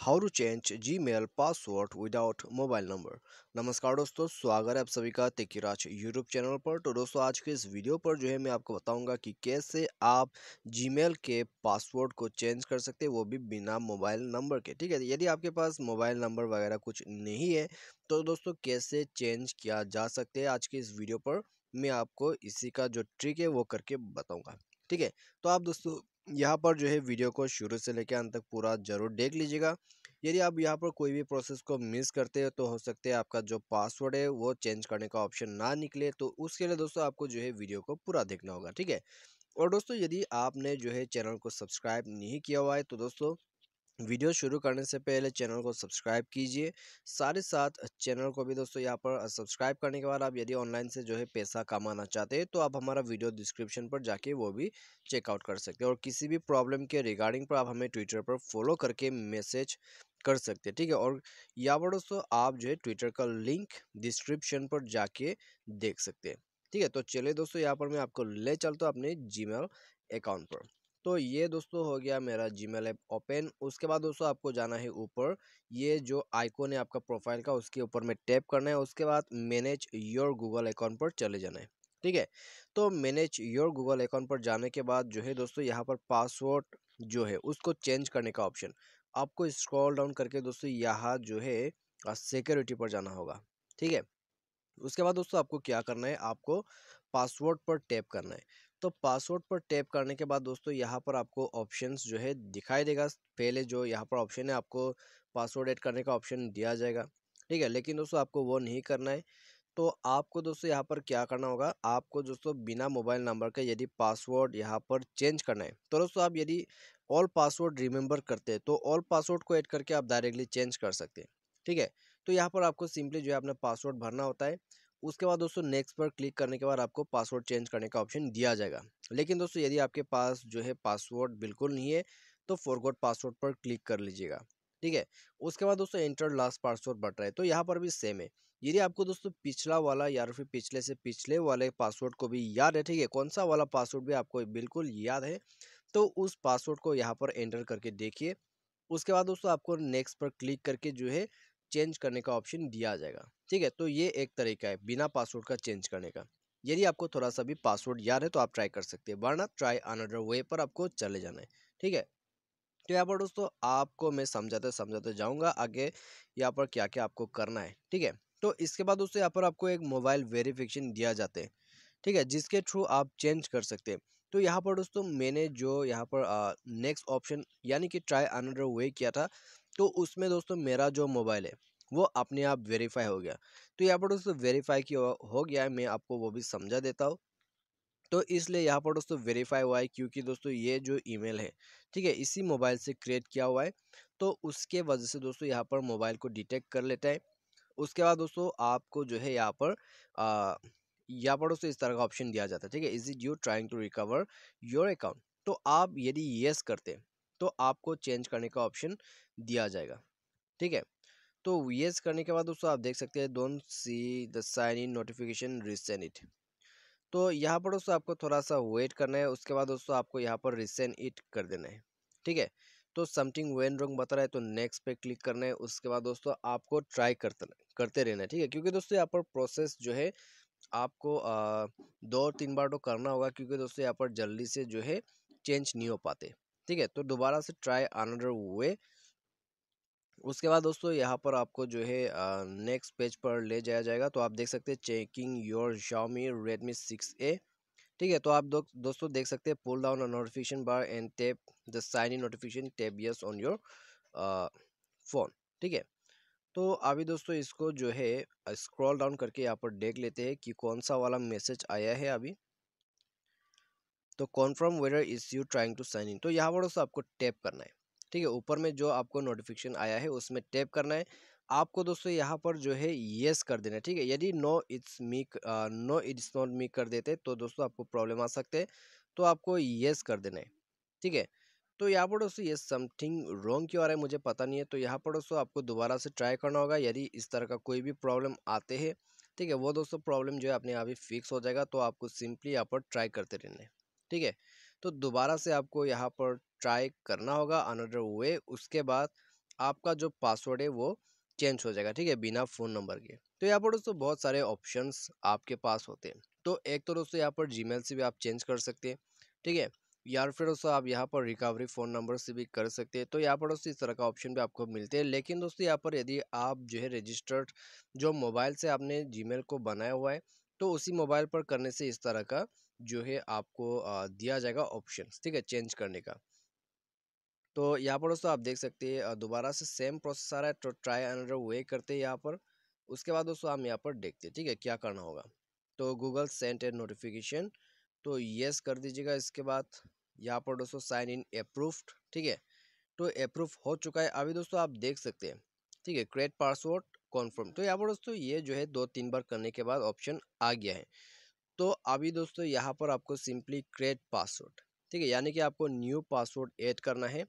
how to change Gmail password without mobile number नमस्कार दोस्तों स्वागत है आप सभी का तेकिराज यूट्यूब चैनल पर तो दोस्तों आज के इस वीडियो पर जो है मैं आपको बताऊंगा कि कैसे आप जीमेल के पासवर्ड को चेंज कर सकते हैं वो भी बिना मोबाइल नंबर के ठीक है यदि आपके पास मोबाइल नंबर वगैरह कुछ नहीं है तो दोस्तों कैसे चेंज किया जा सकते हैं आज के इस वीडियो पर मैं आपको इसी का जो ट्रिक है वो करके बताऊँगा ठीक है तो आप दोस्तों यहाँ पर जो है वीडियो को शुरू से लेकर अंत तक पूरा ज़रूर देख लीजिएगा यदि आप यहाँ पर कोई भी प्रोसेस को मिस करते हो तो हो सकते हैं आपका जो पासवर्ड है वो चेंज करने का ऑप्शन ना निकले तो उसके लिए दोस्तों आपको जो है वीडियो को पूरा देखना होगा ठीक है और दोस्तों यदि आपने जो है चैनल को सब्सक्राइब नहीं किया हुआ है तो दोस्तों वीडियो शुरू करने से पहले चैनल को सब्सक्राइब कीजिए साथ ही साथ चैनल को भी दोस्तों यहाँ पर सब्सक्राइब करने के बाद आप यदि ऑनलाइन से जो है पैसा कमाना चाहते हैं तो आप हमारा वीडियो डिस्क्रिप्शन पर जाके वो भी चेकआउट कर सकते हैं और किसी भी प्रॉब्लम के रिगार्डिंग पर आप हमें ट्विटर पर फॉलो करके मैसेज कर सकते हैं ठीक है और यहाँ पर दोस्तों आप जो है ट्विटर का लिंक डिस्क्रिप्शन पर जाके देख सकते हैं ठीक है तो चलिए दोस्तों यहाँ पर मैं आपको ले चलता हूँ अपने जी अकाउंट पर तो ये दोस्तों हो गया मेरा जीमेल ऐप ओपन उसके बाद दोस्तों आपको जाना है ऊपर ये जो आइकॉन है आपका प्रोफाइल का उसके ऊपर में टैप करना है उसके बाद मैनेज योर गूगल अकाउंट पर चले जाना है ठीक है तो मैनेज योर गूगल अकाउंट पर जाने के बाद जो है दोस्तों यहाँ पर पासवर्ड जो है उसको चेंज करने का ऑप्शन आपको स्क्रॉल डाउन करके दोस्तों यहाँ जो है सिक्योरिटी पर जाना होगा ठीक है उसके बाद दोस्तों आपको क्या करना है आपको पासवर्ड पर टैप करना है तो पासवर्ड पर टैप करने के बाद दोस्तों यहाँ पर आपको ऑप्शंस जो है दिखाई देगा पहले जो यहाँ पर ऑप्शन है आपको पासवर्ड ऐड करने का ऑप्शन दिया जाएगा ठीक है लेकिन दोस्तों आपको वो नहीं करना है तो आपको दोस्तों यहाँ पर क्या करना होगा आपको दोस्तों बिना मोबाइल नंबर के यदि पासवर्ड यहाँ पर चेंज करना है तो दोस्तों आप यदि ऑल पासवर्ड रिमेंबर करते हैं तो ऑल पासवर्ड को ऐड करके आप डायरेक्टली चेंज कर सकते हैं ठीक है तो यहाँ पर आपको सिंपली जो है अपना पासवर्ड भरना होता है उसके बाद दोस्तों नेक्स्ट पर क्लिक करने के बाद आपको पासवर्ड चेंज करने का ऑप्शन दिया जाएगा लेकिन दोस्तों यदि आपके पास जो है पासवर्ड बिल्कुल नहीं है तो फॉरगॉट पासवर्ड पर क्लिक कर लीजिएगा ठीक है उसके बाद दोस्तों एंटर लास्ट पासवर्ड बट रहा है तो यहाँ पर भी सेम है यदि आपको दोस्तों पिछला वाला या फिर पिछले से पिछले वाले पासवर्ड को भी याद है ठीक है कौन सा वाला पासवर्ड भी आपको बिल्कुल याद है तो उस पासवर्ड को यहाँ पर एंटर करके देखिए उसके बाद दोस्तों आपको नेक्स्ट पर क्लिक करके जो है चेंज करने का ऑप्शन दिया जाएगा ठीक है तो ये एक तरीका है बिना पासवर्ड का चेंज करने का यदि आपको थोड़ा सा भी पासवर्ड याद है तो आप ट्राई कर सकते हैं वरना ट्राई अनदर वे पर आपको चले जाना है ठीक है तो यहाँ पर दोस्तों आपको मैं समझाते समझाते जाऊँगा आगे यहाँ पर क्या क्या आपको करना है ठीक है तो इसके बाद दोस्तों यहाँ पर आपको एक मोबाइल वेरिफिकेशन दिया जाता है ठीक है जिसके थ्रू आप चेंज कर सकते हैं तो यहाँ पर दोस्तों मैंने जो यहाँ पर नेक्स्ट ऑप्शन यानी कि ट्राई अनदर वे किया था तो उसमें दोस्तों मेरा जो मोबाइल है वो अपने आप वेरीफाई हो गया तो यहाँ पर दोस्तों वेरीफाई क्यों हो गया है मैं आपको वो भी समझा देता हूँ तो इसलिए यहाँ पर दोस्तों वेरीफाई हुआ है क्योंकि दोस्तों ये जो ईमेल है ठीक है इसी मोबाइल से क्रिएट किया हुआ है तो उसके वजह से दोस्तों यहाँ पर मोबाइल को डिटेक्ट कर लेता है उसके बाद दोस्तों आपको जो है यहाँ पर यहाँ पर दोस्तों इस तरह का ऑप्शन दिया जाता है ठीक है is it you trying to recover your account तो आप यदि येस करते हैं तो आपको चेंज करने का ऑप्शन दिया जाएगा ठीक है तो येस करने के बाद दोस्तों आप देख सकते हैं don't see the sign in notification recent it तो यहाँ पर दोस्तों आपको थोड़ा सा वेट करना है उसके बाद दोस्तों आपको यहाँ पर रिसेंट इट कर देना है ठीक है तो समथिंग वेन रॉन्ग बता रहा है तो नेक्स्ट पे क्लिक करना है उसके बाद दोस्तों आपको ट्राई करते करते रहना है ठीक है क्योंकि दोस्तों यहाँ पर प्रोसेस जो है आपको दो तीन बार तो करना होगा क्योंकि दोस्तों यहाँ पर जल्दी से जो है चेंज नहीं हो पाते ठीक है तो दोबारा से ट्राई अनदर वे उसके बाद दोस्तों यहाँ पर आपको जो है नेक्स्ट पेज पर ले जाया जाएगा तो आप देख सकते हैं checking your Xiaomi Redmi six A ठीक है तो आप दो, दोस्तों देख सकते हैं pull down notification bar and tap the sign in notification tap yes on your phone ठीक है तो अभी दोस्तों इसको जो है स्क्रॉल डाउन करके यहाँ पर देख लेते हैं कि कौन सा वाला मैसेज आया है अभी तो confirm whether is you trying to sign in तो यहाँ पर दोस्तों आपको टैप करना है ठीक है ऊपर में जो आपको नोटिफिकेशन आया है उसमें टैप करना है आपको दोस्तों यहाँ पर जो है येस कर देना है ठीक है यदि no it's me no it's not me कर देते तो दोस्तों आपको प्रॉब्लम आ सकते हैं तो आपको येस कर देना है ठीक है तो यहाँ पर दोस्तों ये समथिंग रॉन्ग क्यों आ रहा है मुझे पता नहीं है तो यहाँ पर दोस्तों आपको दोबारा से ट्राई करना होगा यदि इस तरह का कोई भी प्रॉब्लम आते हैं ठीक है वो दोस्तों प्रॉब्लम जो है अपने आप ही फिक्स हो जाएगा तो आपको सिंपली यहाँ पर ट्राई करते रहना है ठीक है तो दोबारा से आपको यहाँ पर ट्राई करना होगा अनदर वे उसके बाद आपका जो पासवर्ड है वो चेंज हो जाएगा ठीक है बिना फ़ोन नंबर के तो यहाँ पर दोस्तों बहुत सारे ऑप्शंस आपके पास होते हैं तो एक तो दोस्तों यहाँ पर जीमेल से भी आप चेंज कर सकते हैं ठीक है या फिर दोस्तों आप यहाँ पर रिकवरी फ़ोन नंबर से भी कर सकते हैं तो यहाँ पर दोस्तों इस तरह का ऑप्शन भी आपको मिलते हैं लेकिन दोस्तों यहाँ पर यदि आप जो है रजिस्टर्ड जो मोबाइल से आपने जीमेल को बनाया हुआ है तो उसी मोबाइल पर करने से इस तरह का जो है आपको दिया जाएगा ऑप्शन ठीक है चेंज करने का तो यहाँ पर दोस्तों आप देख सकते हैं दोबारा से सेम प्रोसेस आ रहा है तो ट्राई अनडर वे करते हैं यहाँ पर उसके बाद दोस्तों हम यहाँ पर देखते हैं ठीक है क्या करना होगा तो गूगल सेंट एड नोटिफिकेशन तो येस कर दीजिएगा इसके बाद यहाँ पर दोस्तों साइन इन अप्रूव्ड ठीक है तो अप्रूव हो चुका है अभी दोस्तों आप देख सकते हैं ठीक है क्रेडिट पासवर्ड कॉन्फर्म तो यहाँ पर दोस्तों ये जो है दो तीन बार करने के बाद ऑप्शन आ गया है तो अभी दोस्तों यहाँ पर आपको सिंपली क्रिएट पासवर्ड ठीक है यानी कि आपको न्यू पासवर्ड ऐड करना है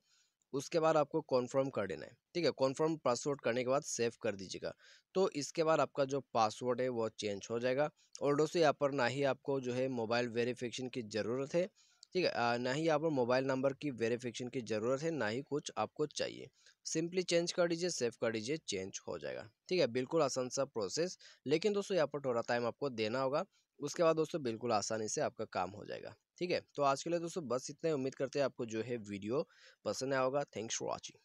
उसके बाद आपको कॉन्फर्म कर देना है ठीक है कॉन्फर्म पासवर्ड करने के बाद सेव कर दीजिएगा तो इसके बाद आपका जो पासवर्ड है वो चेंज हो जाएगा और दोस्तों यहाँ पर ना ही आपको जो है मोबाइल वेरिफिकेशन की ज़रूरत है ठीक है ना ही यहाँ पर मोबाइल नंबर की वेरिफिकेशन की ज़रूरत है ना ही कुछ आपको चाहिए सिंपली चेंज कर दीजिए सेव कर दीजिए चेंज हो जाएगा ठीक है बिल्कुल आसान सा प्रोसेस लेकिन दोस्तों यहाँ पर थोड़ा टाइम आपको देना होगा उसके बाद दोस्तों बिल्कुल आसानी से आपका काम हो जाएगा ठीक है तो आज के लिए दोस्तों बस इतना उम्मीद करते हैं आपको जो है वीडियो पसंद आया होगा थैंक्स फॉर वॉचिंग